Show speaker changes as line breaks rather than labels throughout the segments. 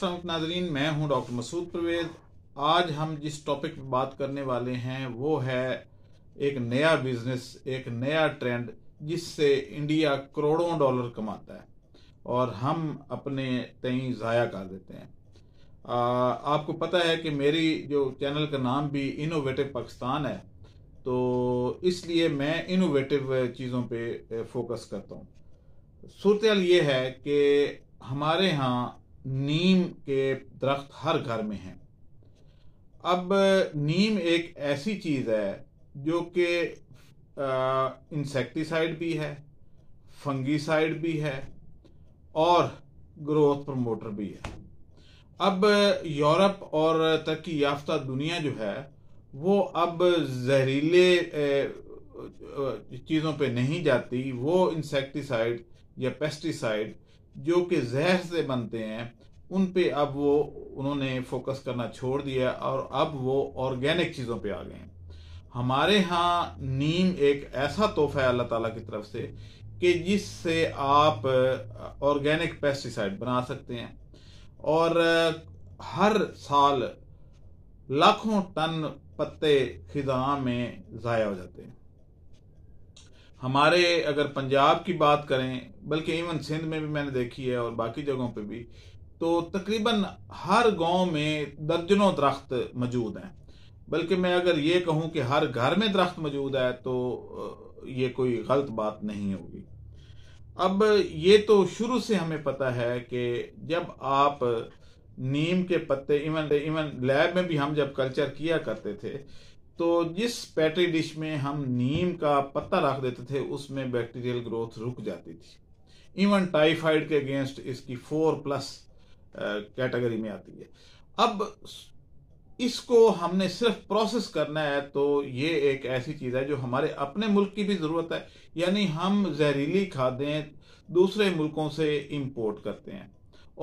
अस्सलाम नाजरीन मैं हूं डॉक्टर मसूद परवेज आज हम जिस टॉपिक पर बात करने वाले हैं वो है एक नया बिजनेस एक नया ट्रेंड जिससे इंडिया करोड़ों डॉलर कमाता है और हम अपने तई ज़ाया कर देते हैं आ, आपको पता है कि मेरी जो चैनल का नाम भी इनोवेटिव पाकिस्तान है तो इसलिए मैं इनोवेटिव चीज़ों पे फोकस करता हूँ सूरत ये है कि हमारे यहाँ नीम के दरख्त हर घर में हैं अब नीम एक ऐसी चीज़ है जो कि इंसेक्टिसाइड भी है फंगीसाइड भी है और ग्रोथ प्रमोटर भी है अब यूरोप और तरक्की याफ्ता दुनिया जो है वो अब जहरीले चीज़ों पे नहीं जाती वो इंसेक्टिसाइड या पेस्टिसाइड जो कि जहर से बनते हैं उन पे अब वो उन्होंने फोकस करना छोड़ दिया और अब वो ऑर्गेनिक चीज़ों पे आ गए हैं हमारे यहाँ नीम एक ऐसा तोहफा है अल्लाह ताला की तरफ से कि जिससे आप ऑर्गेनिक पेस्टिसाइड बना सकते हैं और हर साल लाखों टन पत्ते खिजा में ज़ाया हो जाते हैं हमारे अगर पंजाब की बात करें बल्कि इवन सिंध में भी मैंने देखी है और बाकी जगहों पे भी तो तकरीबन हर गांव में दर्जनों दरख्त मौजूद हैं बल्कि मैं अगर ये कहूं कि हर घर में दरख्त मौजूद है तो ये कोई गलत बात नहीं होगी अब ये तो शुरू से हमें पता है कि जब आप नीम के पत्ते इवन इवन लैब में भी हम जब कल्चर किया करते थे तो जिस पैट्री डिश में हम नीम का पत्ता रख देते थे उसमें बैक्टीरियल ग्रोथ रुक जाती थी इवन टाइफाइड के अगेंस्ट इसकी फोर प्लस कैटेगरी में आती है अब इसको हमने सिर्फ प्रोसेस करना है तो ये एक ऐसी चीज़ है जो हमारे अपने मुल्क की भी ज़रूरत है यानी हम जहरीली खादें दूसरे मुल्कों से इंपोर्ट करते हैं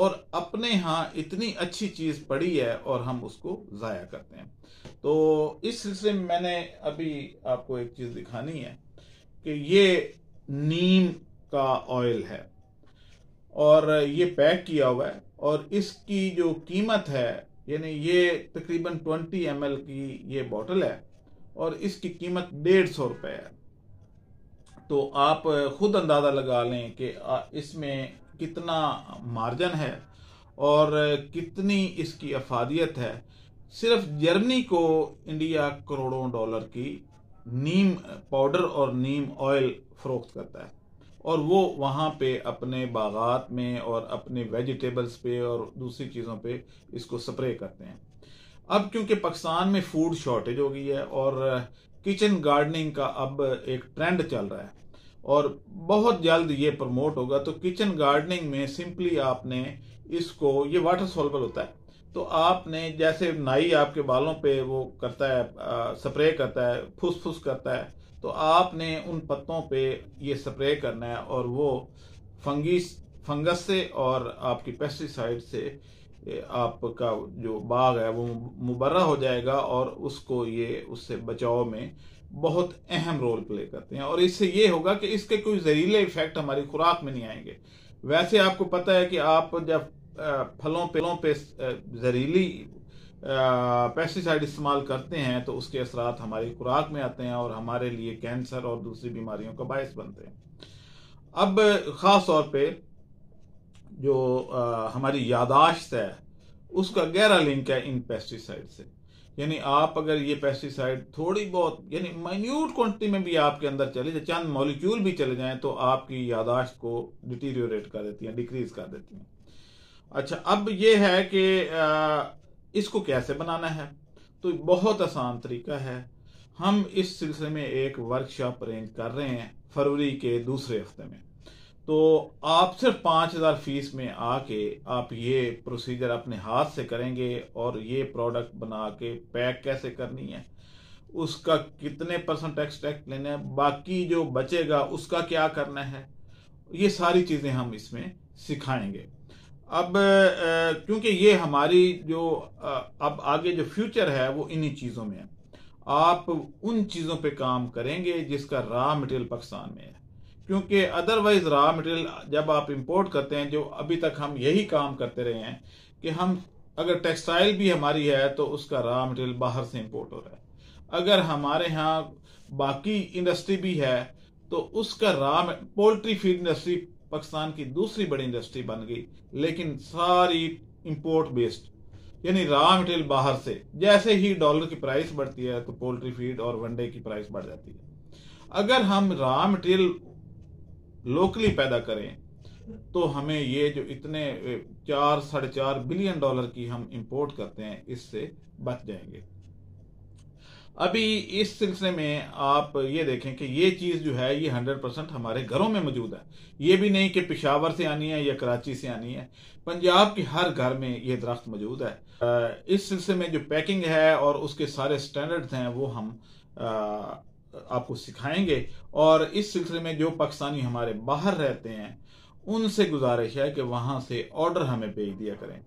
और अपने यहां इतनी अच्छी चीज पड़ी है और हम उसको जाया करते हैं तो इस सिलसिले में मैंने अभी आपको एक चीज दिखानी है कि ये नीम का ऑयल है और ये पैक किया हुआ है और इसकी जो कीमत है यानी ये तकरीबन 20 एम की ये बोतल है और इसकी कीमत डेढ़ सौ रुपये है तो आप खुद अंदाज़ा लगा लें कि इसमें कितना मार्जन है और कितनी इसकी अफादियत है सिर्फ जर्मनी को इंडिया करोड़ों डॉलर की नीम पाउडर और नीम ऑयल फरोख्त करता है और वो वहाँ पे अपने बागात में और अपने वेजिटेबल्स पे और दूसरी चीज़ों पे इसको स्प्रे करते हैं अब क्योंकि पाकिस्तान में फूड शॉर्टेज हो गई है और किचन गार्डनिंग का अब एक ट्रेंड चल रहा है और बहुत जल्द ये प्रमोट होगा तो किचन गार्डनिंग में सिंपली आपने इसको ये वाटर सॉल्वर होता है तो आपने जैसे नाई आपके बालों पे वो करता है स्प्रे करता है फुस फुस करता है तो आपने उन पत्तों पे ये स्प्रे करना है और वो फंगी फंगस से और आपकी पेस्टिसाइड से आपका जो बाग है वो मुबर्रा हो जाएगा और उसको ये उससे बचाव में बहुत अहम रोल प्ले करते हैं और इससे ये होगा कि इसके कोई जहरीले इफेक्ट हमारी खुराक में नहीं आएंगे वैसे आपको पता है कि आप जब फलों पेलों पे जहरीली पेस्टिसाइड इस्तेमाल करते हैं तो उसके असरात हमारी खुराक में आते हैं और हमारे लिए कैंसर और दूसरी बीमारियों का बायस बनते हैं अब ख़ास तौर पे जो हमारी यादाश्त है उसका गहरा लिंक है इन पेस्टिसाइड से यानी आप अगर ये पेस्टिसाइड थोड़ी बहुत यानी माइन्यूट क्वांटिटी में भी आपके अंदर चले जाए चंद मॉलिक्यूल भी चले जाएं तो आपकी यादाश्त को डिटीरियोरेट कर देती हैं डिक्रीज कर देती हैं अच्छा अब ये है कि इसको कैसे बनाना है तो बहुत आसान तरीका है हम इस सिलसिले में एक वर्कशॉप अरेंज कर रहे हैं फरवरी के दूसरे हफ्ते में तो आप सिर्फ पाँच हज़ार फीस में आके आप ये प्रोसीजर अपने हाथ से करेंगे और ये प्रोडक्ट बना के पैक कैसे करनी है उसका कितने परसेंट टैक्स लेना है बाकी जो बचेगा उसका क्या करना है ये सारी चीज़ें हम इसमें सिखाएंगे अब क्योंकि ये हमारी जो अब आगे जो फ्यूचर है वो इन्हीं चीज़ों में है आप उन चीज़ों पे काम करेंगे जिसका रॉ मटेरियल पाकिस्तान में है क्योंकि अदरवाइज रॉ मटेरियल जब आप इंपोर्ट करते हैं जो अभी तक हम यही काम करते रहे हैं कि हम अगर टेक्सटाइल भी हमारी है तो उसका रॉ मटेरियल बाहर से इंपोर्ट हो रहा है अगर हमारे यहाँ बाकी इंडस्ट्री भी है तो उसका raw poultry feed industry Pakistan की दूसरी बड़ी इंडस्ट्री बन गई लेकिन सारी इंपोर्ट बेस्ड यानी रॉ मटेरियल बाहर से जैसे ही डॉलर की प्राइस बढ़ती है तो पोल्ट्री फीड और वनडे की प्राइस बढ़ जाती है अगर हम रॉ मटेरियल लोकली पैदा करें तो हमें ये जो इतने चार साढ़े चार बिलियन डॉलर की हम इंपोर्ट करते हैं इससे बच जाएंगे अभी इस सिलसिले में आप ये देखें कि ये चीज़ जो है ये हंड्रेड परसेंट हमारे घरों में मौजूद है ये भी नहीं कि पिशावर से आनी है या कराची से आनी है पंजाब के हर घर में ये दरख्त मौजूद है इस सिलसिले में जो पैकिंग है और उसके सारे स्टैंडर्ड्स हैं वो हम आपको सिखाएंगे और इस सिलसिले में जो पाकिस्तानी हमारे बाहर रहते हैं उनसे गुजारिश है कि वहां से ऑर्डर हमें भेज दिया करें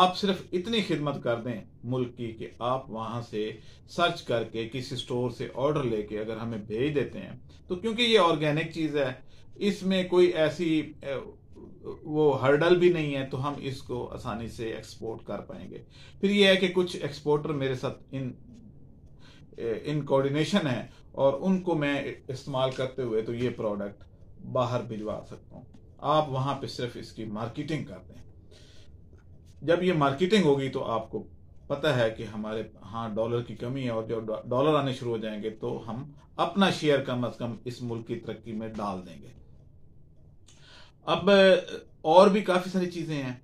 आप सिर्फ इतनी खिदमत कर दें मुल्क की कि आप वहां से सर्च करके किसी स्टोर से ऑर्डर लेके अगर हमें भेज देते हैं तो क्योंकि ये ऑर्गेनिक चीज़ है इसमें कोई ऐसी वो हर्डल भी नहीं है तो हम इसको आसानी से एक्सपोर्ट कर पाएंगे फिर ये है कि कुछ एक्सपोर्टर मेरे साथ इन इन कोऑर्डिनेशन है और उनको मैं इस्तेमाल करते हुए तो ये प्रोडक्ट बाहर भिजवा सकता हूँ आप वहां पे सिर्फ इसकी मार्केटिंग करते हैं जब ये मार्केटिंग होगी तो आपको पता है कि हमारे हाँ डॉलर की कमी है और जब डॉलर आने शुरू हो जाएंगे तो हम अपना शेयर कम अज कम इस मुल्क की तरक्की में डाल देंगे अब और भी काफी सारी चीजें हैं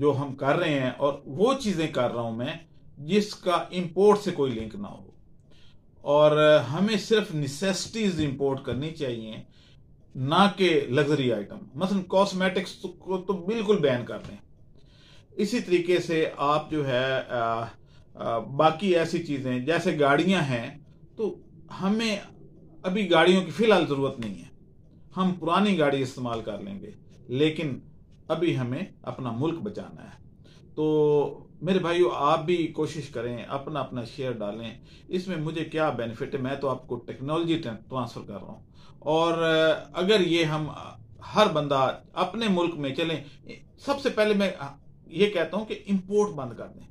जो हम कर रहे हैं और वो चीजें कर रहा हूं मैं जिसका इंपोर्ट से कोई लिंक ना हो और हमें सिर्फ निसेसिटीज इंपोर्ट करनी चाहिए ना कि लग्जरी आइटम मसलन कॉस्मेटिक्स तो- को तो बिल्कुल बैन कर दें इसी तरीके से आप जो है आ, आ, बाकी ऐसी चीज़ें जैसे गाड़ियां हैं तो हमें अभी गाड़ियों की फ़िलहाल ज़रूरत नहीं है हम पुरानी गाड़ी इस्तेमाल कर लेंगे लेकिन अभी हमें अपना मुल्क बचाना है तो मेरे भाइयों आप भी कोशिश करें अपना अपना शेयर डालें इसमें मुझे क्या बेनिफिट है मैं तो आपको टेक्नोलॉजी ट्रांसफ़र कर रहा हूं और अगर ये हम हर बंदा अपने मुल्क में चलें सबसे पहले मैं ये कहता हूँ कि इम्पोर्ट बंद कर दें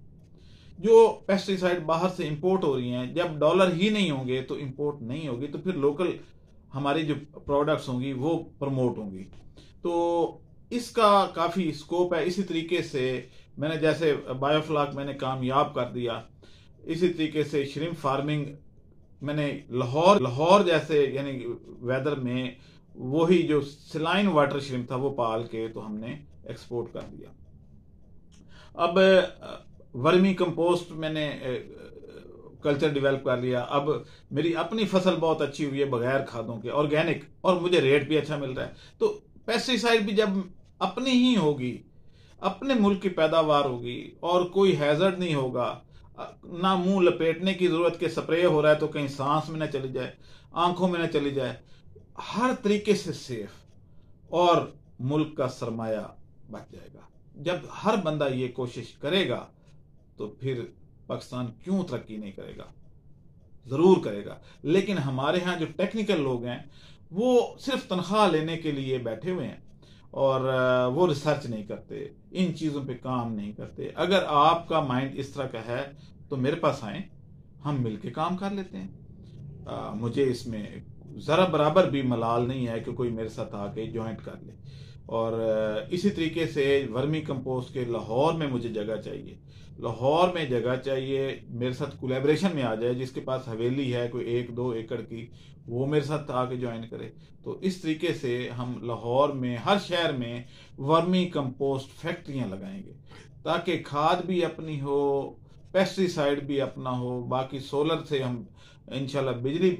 जो पेस्टिसाइड बाहर से इम्पोर्ट हो रही हैं जब डॉलर ही नहीं होंगे तो इम्पोर्ट नहीं होगी तो फिर लोकल हमारी जो प्रोडक्ट्स होंगी वो प्रमोट होंगी तो इसका काफ़ी स्कोप है इसी तरीके से मैंने जैसे बायोफ्लाक मैंने कामयाब कर दिया इसी तरीके से श्रिम फार्मिंग मैंने लाहौर लाहौर जैसे यानी वेदर में वही जो सिलाइन वाटर श्रिम था वो पाल के तो हमने एक्सपोर्ट कर दिया अब वर्मी कंपोस्ट मैंने कल्चर डेवलप कर लिया अब मेरी अपनी फसल बहुत अच्छी हुई है बगैर खादों के ऑर्गेनिक और मुझे रेट भी अच्छा मिल रहा है तो पेस्टिसाइड भी जब अपनी ही होगी अपने मुल्क की पैदावार होगी और कोई हैजर्ड नहीं होगा ना मुंह लपेटने की जरूरत के स्प्रे हो रहा है तो कहीं सांस में ना चली जाए आंखों में ना चली जाए हर तरीके से सेफ और मुल्क का सरमाया बच जाएगा जब हर बंदा ये कोशिश करेगा तो फिर पाकिस्तान क्यों तरक्की नहीं करेगा जरूर करेगा लेकिन हमारे यहाँ जो टेक्निकल लोग हैं वो सिर्फ तनख्वाह लेने के लिए बैठे हुए हैं और वो रिसर्च नहीं करते इन चीज़ों पे काम नहीं करते अगर आपका माइंड इस तरह का है तो मेरे पास आए हम मिल के काम कर लेते हैं आ, मुझे इसमें ज़रा बराबर भी मलाल नहीं है कि कोई मेरे साथ आके ज्वाइंट कर ले और इसी तरीके से वर्मी कंपोस्ट के लाहौर में मुझे जगह चाहिए लाहौर में जगह चाहिए मेरे साथ कोलेब्रेशन में आ जाए जिसके पास हवेली है कोई एक दो एकड़ की वो मेरे साथ आके ज्वाइन करे तो इस तरीके से हम लाहौर में हर शहर में वर्मी कंपोस्ट फैक्ट्रियां लगाएंगे ताकि खाद भी अपनी हो पेस्टिसाइड भी अपना हो बाकी सोलर से हम इनशाला बिजली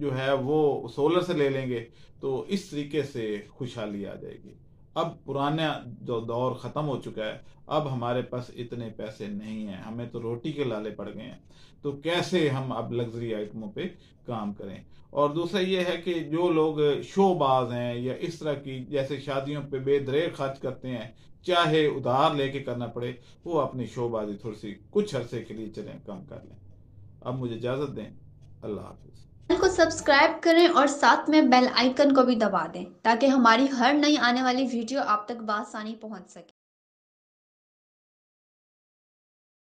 जो है वो सोलर से ले लेंगे तो इस तरीके से खुशहाली आ जाएगी अब पुराना जो दौर ख़त्म हो चुका है अब हमारे पास इतने पैसे नहीं है हमें तो रोटी के लाले पड़ गए हैं तो कैसे हम अब लग्जरी आइटमों पे काम करें और दूसरा ये है कि जो लोग शोबाज हैं या इस तरह की जैसे शादियों पे बेदरे खर्च करते हैं चाहे उधार लेके करना पड़े वो अपनी शोबाजी थोड़ी सी कुछ अरसे के लिए चलें कम कर लें अब मुझे इजाज़त दें अल्लाह हाफिज़ चैनल को सब्सक्राइब करें और साथ में बेल आइकन को भी दबा दें ताकि हमारी हर नई आने वाली वीडियो आप तक बासानी पहुंच सके